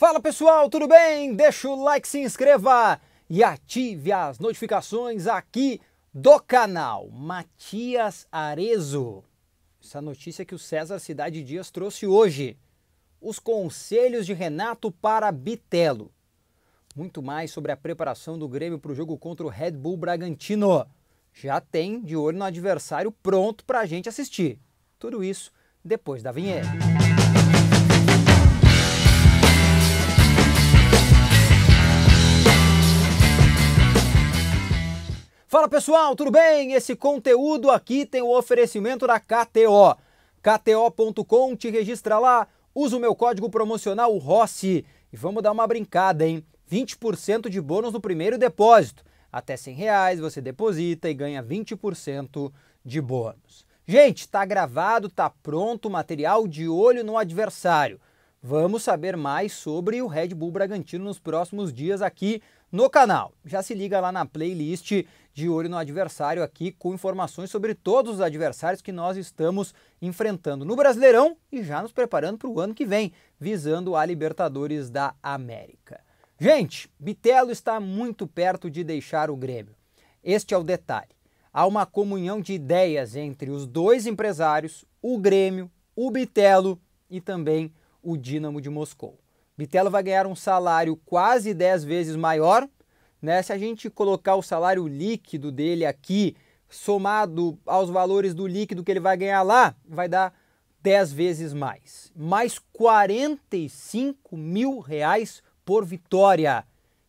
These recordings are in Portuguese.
Fala pessoal, tudo bem? Deixa o like, se inscreva e ative as notificações aqui do canal. Matias Arezo. Essa notícia que o César Cidade Dias trouxe hoje. Os conselhos de Renato para Bitelo. Muito mais sobre a preparação do Grêmio para o jogo contra o Red Bull Bragantino. Já tem de olho no adversário pronto para a gente assistir. Tudo isso depois da vinheta. Fala pessoal, tudo bem? Esse conteúdo aqui tem o oferecimento da KTO. KTO.com, te registra lá, usa o meu código promocional ROSSI e vamos dar uma brincada, hein? 20% de bônus no primeiro depósito. Até 100 reais você deposita e ganha 20% de bônus. Gente, tá gravado, tá pronto o material de olho no adversário. Vamos saber mais sobre o Red Bull Bragantino nos próximos dias aqui no canal. Já se liga lá na playlist de olho no adversário aqui com informações sobre todos os adversários que nós estamos enfrentando no Brasileirão e já nos preparando para o ano que vem, visando a Libertadores da América. Gente, Bitelo está muito perto de deixar o Grêmio. Este é o detalhe. Há uma comunhão de ideias entre os dois empresários, o Grêmio, o Bitelo e também o Dinamo de Moscou. Bittella vai ganhar um salário quase 10 vezes maior, né? Se a gente colocar o salário líquido dele aqui, somado aos valores do líquido que ele vai ganhar lá, vai dar 10 vezes mais. Mais 45 mil reais por vitória.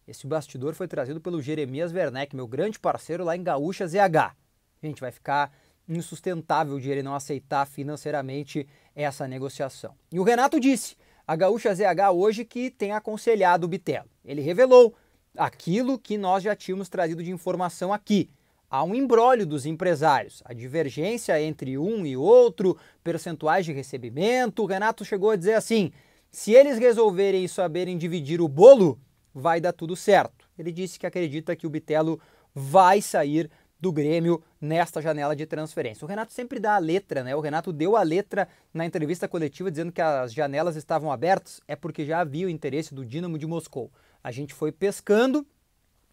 Esse bastidor foi trazido pelo Jeremias Werneck, meu grande parceiro lá em Gaúcha ZH. A gente vai ficar insustentável de ele não aceitar financeiramente essa negociação. E o Renato disse a Gaúcha ZH hoje que tem aconselhado o Bitelo. Ele revelou aquilo que nós já tínhamos trazido de informação aqui. Há um embrólio dos empresários, a divergência entre um e outro, percentuais de recebimento. O Renato chegou a dizer assim: se eles resolverem e saberem dividir o bolo, vai dar tudo certo. Ele disse que acredita que o Bitelo vai sair do Grêmio nesta janela de transferência. O Renato sempre dá a letra, né? O Renato deu a letra na entrevista coletiva dizendo que as janelas estavam abertas, é porque já havia o interesse do Dinamo de Moscou. A gente foi pescando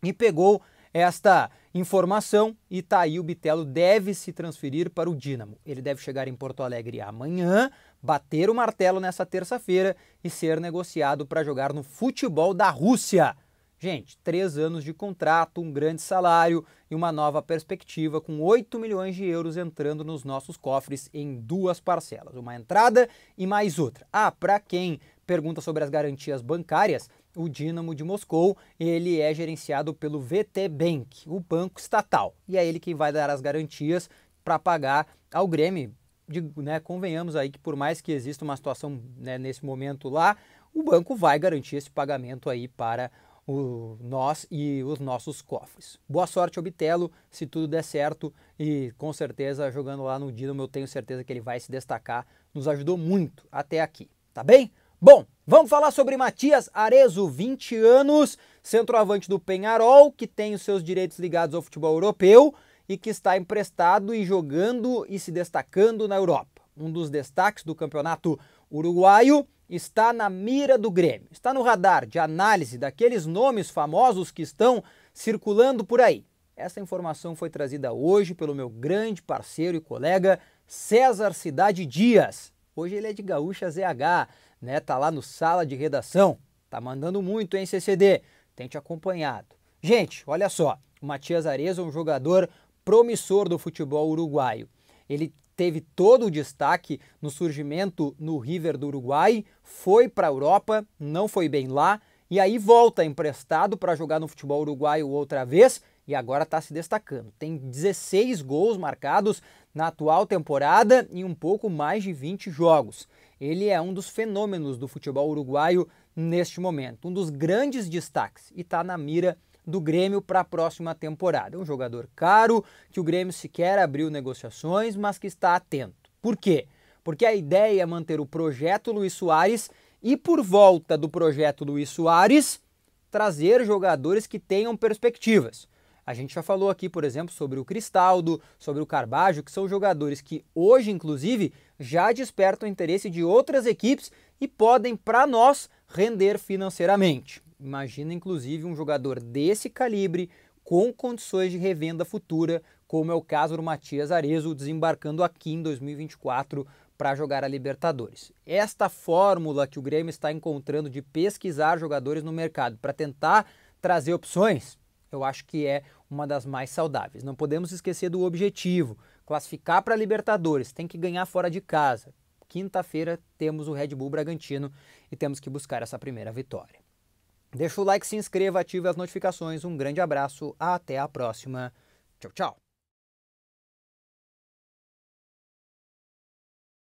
e pegou esta informação e tá aí o Bitelo deve se transferir para o Dinamo. Ele deve chegar em Porto Alegre amanhã, bater o martelo nessa terça-feira e ser negociado para jogar no futebol da Rússia. Gente, três anos de contrato, um grande salário e uma nova perspectiva, com 8 milhões de euros entrando nos nossos cofres em duas parcelas, uma entrada e mais outra. Ah, para quem pergunta sobre as garantias bancárias, o Dinamo de Moscou, ele é gerenciado pelo VT Bank, o banco estatal, e é ele quem vai dar as garantias para pagar ao Grêmio. De, né, convenhamos aí que por mais que exista uma situação né, nesse momento lá, o banco vai garantir esse pagamento aí para o o, nós e os nossos cofres. Boa sorte, Obitelo, se tudo der certo e com certeza jogando lá no Dino eu tenho certeza que ele vai se destacar. Nos ajudou muito até aqui, tá bem? Bom, vamos falar sobre Matias Arezo, 20 anos, centroavante do Penharol, que tem os seus direitos ligados ao futebol europeu e que está emprestado e jogando e se destacando na Europa. Um dos destaques do campeonato uruguaio está na mira do Grêmio, está no radar de análise daqueles nomes famosos que estão circulando por aí. Essa informação foi trazida hoje pelo meu grande parceiro e colega César Cidade Dias. Hoje ele é de Gaúcha ZH, né? Tá lá no sala de redação. Tá mandando muito, hein, CCD? Tem te acompanhado. Gente, olha só. O Matias Arezzo é um jogador promissor do futebol uruguaio. Ele teve todo o destaque no surgimento no River do Uruguai, foi para a Europa, não foi bem lá, e aí volta emprestado para jogar no futebol uruguaio outra vez e agora está se destacando. Tem 16 gols marcados na atual temporada e um pouco mais de 20 jogos. Ele é um dos fenômenos do futebol uruguaio neste momento, um dos grandes destaques e está na mira do Grêmio para a próxima temporada. É um jogador caro que o Grêmio sequer abriu negociações, mas que está atento. Por quê? Porque a ideia é manter o projeto Luiz Soares e, por volta do projeto Luiz Soares, trazer jogadores que tenham perspectivas. A gente já falou aqui, por exemplo, sobre o Cristaldo, sobre o Carbajo, que são jogadores que hoje, inclusive, já despertam interesse de outras equipes e podem, para nós, render financeiramente. Imagina, inclusive, um jogador desse calibre com condições de revenda futura, como é o caso do Matias Arezzo desembarcando aqui em 2024 para jogar a Libertadores. Esta fórmula que o Grêmio está encontrando de pesquisar jogadores no mercado para tentar trazer opções, eu acho que é uma das mais saudáveis. Não podemos esquecer do objetivo: classificar para a Libertadores, tem que ganhar fora de casa. Quinta-feira temos o Red Bull Bragantino e temos que buscar essa primeira vitória. Deixa o like, se inscreva, ative as notificações. Um grande abraço, até a próxima. Tchau, tchau.